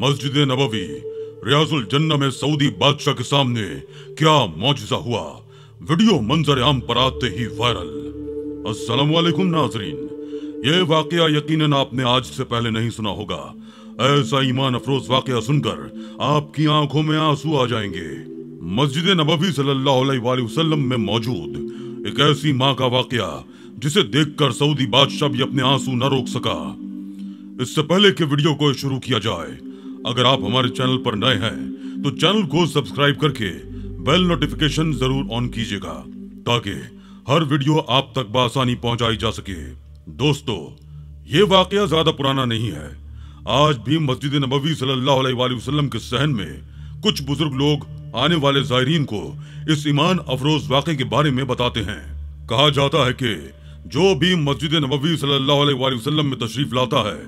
मस्जिद नबवी रियाजुल जन्ना में सऊदी बादशाह के सामने क्या मौजा हुआ वीडियो मंजर आम पर आते ही वायरल अस्सलाम वालेकुम नाजरीन ये वाकया यकीनन आपने आज से पहले नहीं सुना होगा ऐसा ईमान अफरोज वाकया सुनकर आपकी आंखों में आंसू आ जाएंगे मस्जिद नबवी सल्लल्लाहु अलैहि वसल्लम में मौजूद एक ऐसी माँ का वाकया जिसे देखकर सऊदी बादशाह भी अपने आंसू न रोक सका इससे पहले कि वीडियो को शुरू किया जाए अगर आप हमारे चैनल पर नए हैं तो चैनल को सब्सक्राइब करके बेल नोटिफिकेशन जरूर ऑन कीजिएगा ताकि हर वीडियो आप तक बसानी पहुंचाई जा सके दोस्तों ये वाकया ज्यादा पुराना नहीं है आज भी मस्जिद नबी सल्लाम के सहन में कुछ बुजुर्ग लोग आने वाले जायरीन को इस ईमान अफरोज वाक़े के बारे में बताते हैं कहा जाता है की जो भी मस्जिद नबी सल्लाम में तशरीफ लाता है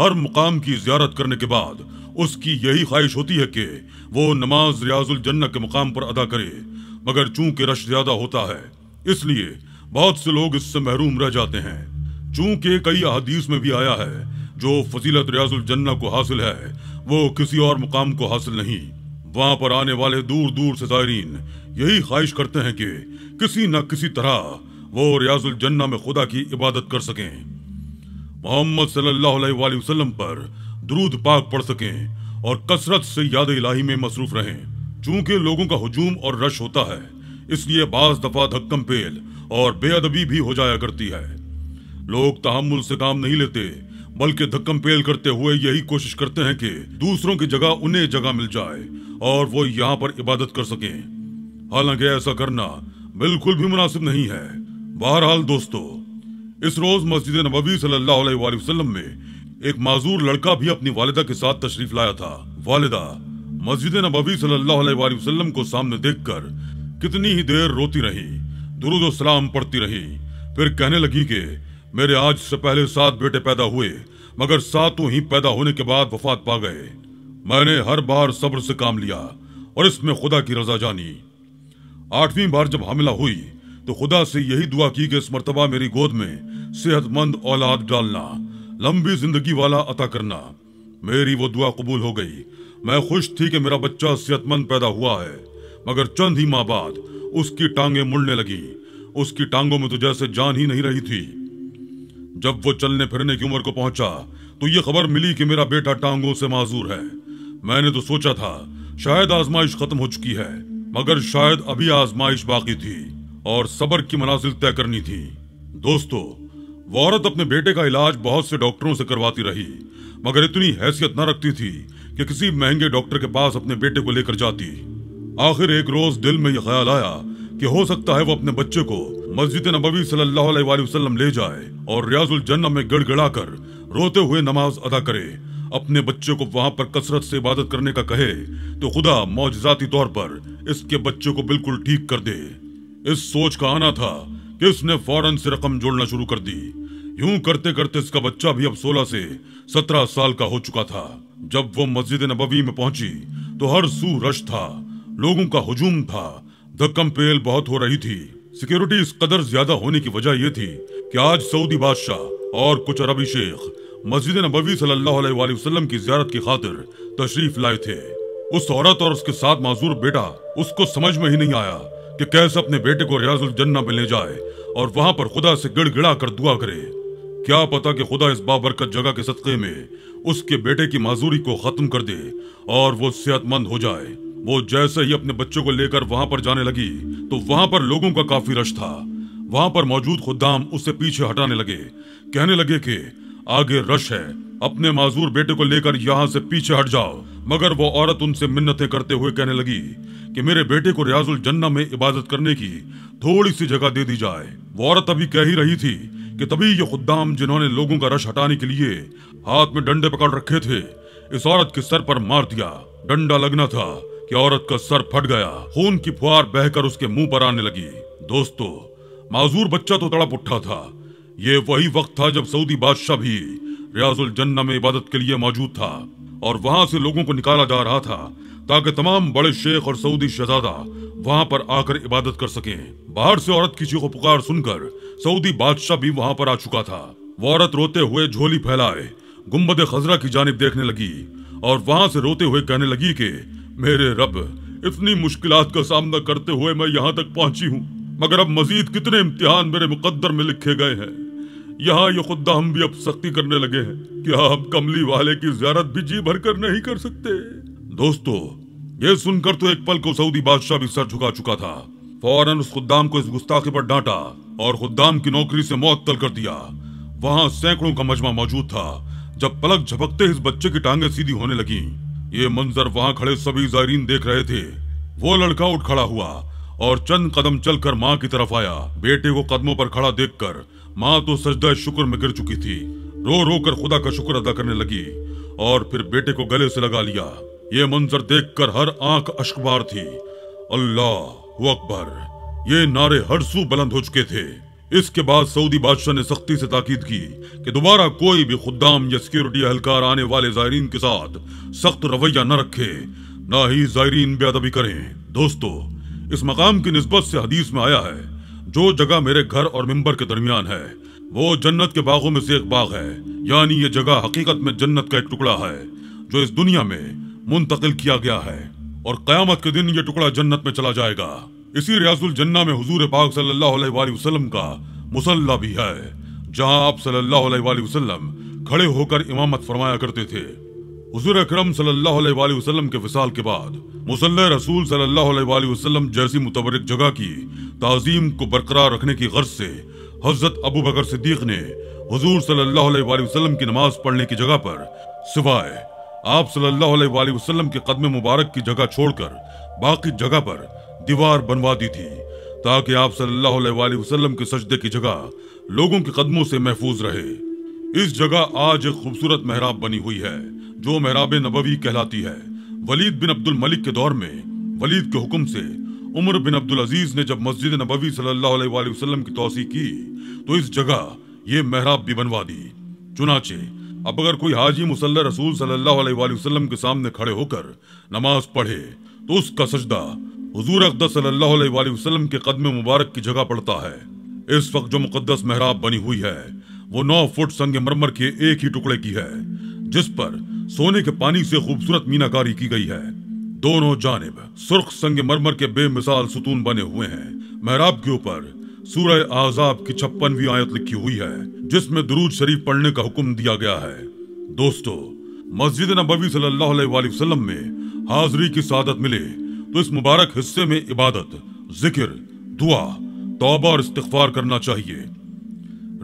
हर मुकाम की जियारत करने के बाद उसकी यही ख्वाहिश होती है कि वो नमाज रियाजुल जन्ना के मुकाम पर अदा करे मगर चूंकि रश ज्यादा होता है इसलिए बहुत से लोग इससे महरूम रह जाते हैं चूंकि कई अहदीस में भी आया है जो फजीलत रियाजुल जन्ना को हासिल है वो किसी और मुकाम को हासिल नहीं वहां पर आने वाले दूर दूर से जायरीन यही ख्वाहिश करते हैं कि किसी न किसी तरह वो रियाजुल जन्ना में खुदा की इबादत कर सकें मोहम्मद सल्लाम पर द्रूद पाक पढ़ सकें और कसरत से याद इलाही में मसरूफ रहें चूंकि लोगों का हजूम और रश होता है इसलिए बाज दफा धक्कम पेल और बेअदबी भी हो जाया करती है लोग तहमुल से काम नहीं लेते बल्कि धक्कम पेल करते हुए यही कोशिश करते हैं कि दूसरों की जगह उन्हें जगह मिल जाए और वो यहाँ पर इबादत कर सकें हालांकि ऐसा करना बिल्कुल भी मुनासिब नहीं है बहरहाल दोस्तों इस रोज मस्जिद नबी सल्लाम में एक माजूर लड़का भी अपनी वालिदा के साथ तशरीफ लाया था वालिदा मस्जिद नबी सल्लाम को सामने देख कर कितनी ही देर रोती रही दुरुद सलाम पढ़ती रही फिर कहने लगी कि मेरे आज से पहले सात बेटे पैदा हुए मगर सातों ही पैदा होने के बाद वफात पा गए मैंने हर बार सब्र से काम लिया और इसमें खुदा की रजा जानी आठवीं बार जब हमला हुई तो खुदा से यही दुआ की कि इस मरतबा मेरी गोद में सेहतमंद औलाद डालना लंबी जिंदगी वाला अता करना मेरी वो दुआ कबूल हो गई मैं खुश थी कि मेरा बच्चा सेहतमंद पैदा हुआ है मगर चंद ही माह बाद उसकी टांगे मुड़ने लगी उसकी टांगों में तो जैसे जान ही नहीं रही थी जब वो चलने फिरने की उम्र को पहुंचा तो ये खबर मिली कि मेरा बेटा टांगों से माजूर है मैंने तो सोचा था शायद आजमाइश खत्म हो चुकी है मगर शायद अभी आजमाइश बाकी थी और सबर की मनाजिल तय करनी थी दोस्तों वो औरत अपने बेटे का इलाज बहुत से डॉक्टरों से करवाती रही मगर इतनी हैसियत न रखती थी कि किसी महंगे डॉक्टर के पास अपने बेटे को लेकर जाती आखिर एक रोज दिल में यह ख्याल आया कि हो सकता है वो अपने बच्चे को मस्जिद नबी सल्लल्लाहु अलैहि वसल्लम ले जाए और रियाजुल जन्नत में गड़गड़ा कर रोते हुए नमाज अदा करे अपने बच्चे को वहां पर कसरत से इबादत करने का कहे तो खुदा मौजाती तौर पर इसके बच्चे को बिल्कुल ठीक कर दे इस सोच का आना था कि उसने फौरन से रकम जोड़ना शुरू कर दी यूं करते करते इसका बच्चा भी अब 16 से 17 साल का हो चुका था जब वो मस्जिद नबवी में पहुंची तो हर सू रश था लोगों का हजूम था धक्कम पेल बहुत हो रही थी सिक्योरिटी इस कदर ज्यादा होने की वजह यह थी कि आज सऊदी बादशाह और कुछ अरबी शेख मस्जिद नबवी सल्लल्लाहु वसल्लम की जियारत की खातिर तशरीफ लाए थे उस औरत और उसके साथ माजूर बेटा उसको समझ में ही नहीं आया कि कैसे अपने बेटे को रियाजुल जन्ना में ले जाए और वहां पर खुदा से गिड़गिड़ा कर दुआ करे क्या पता कि खुदा इस बाबरकत जगह के सदक़े में उसके बेटे की माजूरी को ख़त्म कर दे और वो सेहतमंद हो जाए वो जैसे ही अपने बच्चों को लेकर वहां पर जाने लगी तो वहां पर लोगों का काफ़ी रश था वहां पर मौजूद खुदाम उससे पीछे हटाने लगे कहने लगे कि आगे रश है अपने माजूर बेटे को लेकर यहाँ से पीछे हट जाओ मगर वो औरत उनसे मिन्नतें करते हुए कहने लगी कि मेरे बेटे को रियाजुल जन्ना में इबादत करने की थोड़ी सी जगह दे दी जाए वो औरत अभी कह ही रही थी कि तभी ये खुदाम जिन्होंने लोगों का रश हटाने के लिए हाथ में डंडे पकड़ रखे थे इस औरत के सर पर मार दिया डंडा लगना था कि औरत का सर फट गया खून की फुहार बहकर उसके मुंह पर आने लगी दोस्तों माजूर बच्चा तो तड़प उठा था ये वही वक्त था जब सऊदी बादशाह भी रियाजुल जन्ना में इबादत के लिए मौजूद था और वहां से लोगों को निकाला जा रहा था ताकि तमाम बड़े शेख और सऊदी शहजादा वहां पर आकर इबादत कर सकें। बाहर से औरत की चीखों पुकार सुनकर सऊदी बादशाह भी वहां पर आ चुका था वो औरत रोते हुए झोली फैलाए गुम्बद खजरा की जानब देखने लगी और वहां से रोते हुए कहने लगी कि मेरे रब इतनी मुश्किल का सामना करते हुए मैं यहाँ तक पहुंची हूँ मगर अब मजीद कितने इम्तिहान मेरे मुकद्दर में लिखे गए हैं यहाँ ये हम भी अब सख्ती करने लगे हैं क्या हम कमली वाले की ज्यारत भी जी भर कर नहीं कर सकते दोस्तों ये सुनकर तो एक पल को सऊदी बादशाह भी सर झुका चुका था फौरन उस खुदाम को इस गुस्ताखी पर डांटा और खुदाम की नौकरी से मौतल कर दिया वहाँ सैकड़ों का मजमा मौजूद था जब पलक झपकते इस बच्चे की टांगे सीधी होने लगी ये मंजर वहाँ खड़े सभी जायरीन देख रहे थे वो लड़का उठ खड़ा हुआ और चंद कदम चलकर माँ की तरफ आया बेटे को कदमों पर खड़ा देखकर माँ तो सजदा शुक्र में गिर चुकी थी रो रो कर खुदा का शुक्र अदा करने लगी और फिर बेटे को गले से लगा लिया ये मंजर देखकर हर आंख अशकबार थी अल्लाह अकबर ये नारे हर सू बुलंद हो चुके थे इसके बाद सऊदी बादशाह ने सख्ती से ताकीद की कि दोबारा कोई भी खुदाम या सिक्योरिटी अहलकार आने वाले जायरीन के साथ सख्त रवैया न रखे ना ही जायरीन बेदबी करें दोस्तों इस मकाम की नस्बत से हदीस में आया है जो जगह मेरे घर और मिंबर के दरमियान है वो जन्नत के बागों में से एक बाग है यानी ये जगह हकीकत में जन्नत का एक टुकड़ा है जो इस दुनिया में मुंतकिल किया गया है और क़यामत के दिन ये टुकड़ा जन्नत में चला जाएगा इसी रियाजुल जन्ना में हजूर पाक सल्लाम का मुसल्ला भी है जहाँ आप सल्लाम खड़े होकर इमामत फरमाया करते थे हजूर अक्रम सल्लाम के फिसाल के बाद मुसल रसूल सल्लाम जैसी मुतबरक जगह की तज़ीम को बरकरार रखने की गर्ज से हजरत अबू बकर सिद्दीक ने हजूर सल्लाम की नमाज पढ़ने की जगह पर सिवाय आप सल्लाम के कदम मुबारक की जगह छोड़कर बाकी जगह पर दीवार बनवा दी थी ताकि आप सल्लाम के सजदे की जगह लोगों के कदमों से महफूज रहे इस जगह आज एक खूबसूरत मेहराब बनी हुई है जो मेहराब नबवी कहलाती है वलीद बिन अब्दुल मलिक के दौर में वलीद के हुक्म से उमर बिन अब्दुल अजीज ने जब मस्जिद नबवी सल्लल्लाहु अलैहि वसल्लम की तोसी की तो इस जगह ये मेहराब भी बनवा दी चुनाचे अब अगर कोई हाजी मुसल्ला रसूल सल्लाम के सामने खड़े होकर नमाज पढ़े तो उसका सजदा हजूर अकदस सल्लल्लाहु के कदम मुबारक की जगह पड़ता है इस वक्त जो मुकदस मेहराब बनी हुई है वो नौ फुट संग मरमर के एक ही टुकड़े की है जिस पर सोने के पानी से खूबसूरत मीनाकारी की गई है दोनों जानब सुर्ख संग मरमर के बेमिसाल सुतून बने हुए हैं महराब के ऊपर सूरह आजाब की छप्पनवी आयत लिखी हुई है जिसमें दरूज शरीफ पढ़ने का हुक्म दिया गया है दोस्तों मस्जिद नबी सल्लल्लाहु वसल्लम में हाजिरी की सादत मिले तो इस मुबारक हिस्से में इबादत जिक्र दुआ तौबा और इस्तफार करना चाहिए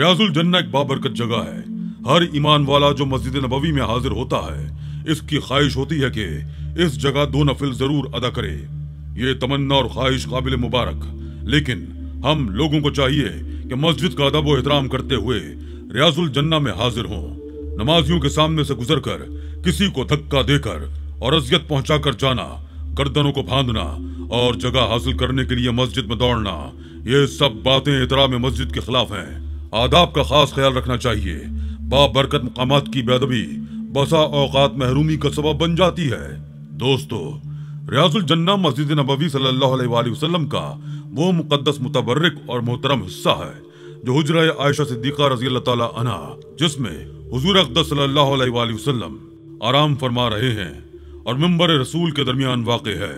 रियाजुल जन्ना एक बाबरकत जगह है हर ईमान वाला जो मस्जिद नबवी में हाजिर होता है इसकी ख्वाहिश होती है कि इस जगह दो नफिल जरूर अदा करे ये तमन्ना और ख्वाहिश काबिल मुबारक लेकिन हम लोगों को चाहिए कि मस्जिद का अदब एहतराम करते हुए रियाजुल जन्ना में हाजिर हों नमाजियों के सामने से गुजरकर किसी को धक्का देकर और अजियत पहुंचाकर जाना गर्दनों को बांधना और जगह हासिल करने के लिए मस्जिद में दौड़ना ये सब बातें इतरा में मस्जिद के खिलाफ हैं आदाब का खास ख्याल रखना चाहिए बाबरकत मकाम की बेदबी बसा औकात महरूमी का सबब बन जाती है दोस्तों रियाजुल जन्ना मस्जिद नबी सल्लाम का वो मुकदस मुतबरक और मोहतरम हिस्सा है जो हजरा आयशा सिद्दीका रजी अल्लाह जिसमे हजूर अकदस आराम फरमा रहे हैं और मम्बर रसूल के दरमियान वाक़ है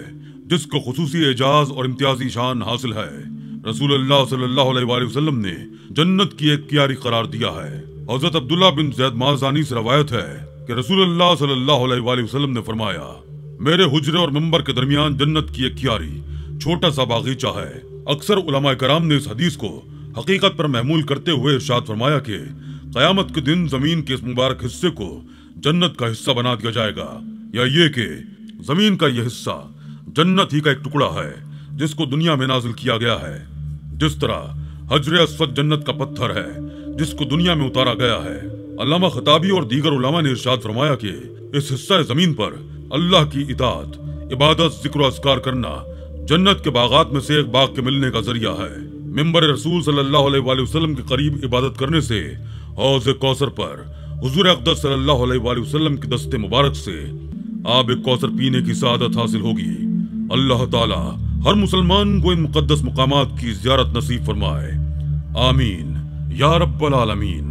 जिसको खसूसी एजाज और इम्तियाजी शान हासिल है रसूल सल्लाम ने जन्नत की एक क्यारी करार दिया है हजरत अब्दुल्ला बिन जैद मारजानी से रवायत है कि रसूल सल्लल्लाहु वसल्लम ने फरमाया मेरे हुजरे और मंबर के दरमियान जन्नत की एक क्यारी छोटा सा बागीचा है अक्सर उलमा कराम ने इस हदीस को हकीकत पर महमूल करते हुए इर्शाद फरमाया कि कयामत के दिन जमीन के इस मुबारक हिस्से को जन्नत का हिस्सा बना दिया जाएगा या ये कि जमीन का यह हिस्सा जन्नत ही का एक टुकड़ा है जिसको दुनिया में नाजिल किया गया है जिस तरह हजर असफ जन्नत का पत्थर है जिसको दुनिया में उतारा गया है अलामा खताबी और दीगर उलामा ने इर्शाद फरमाया कि इस हिस्सा जमीन पर अल्लाह की इतात इबादत जिक्र असकार करना जन्नत के बागात में से एक बाग के मिलने का जरिया है मेम्बर रसूल सल्लाम के करीब इबादत करने से हौज कौसर पर हजूर अकदर सल्लाम अलैहि वसल्लम के दस्ते मुबारक से आप एक कौसर पीने की सआदत हासिल होगी अल्लाह ताला हर मुसलमान को इन मुकदस मकाम की जियारत नसीब फरमाए आमीन يا رب العالمين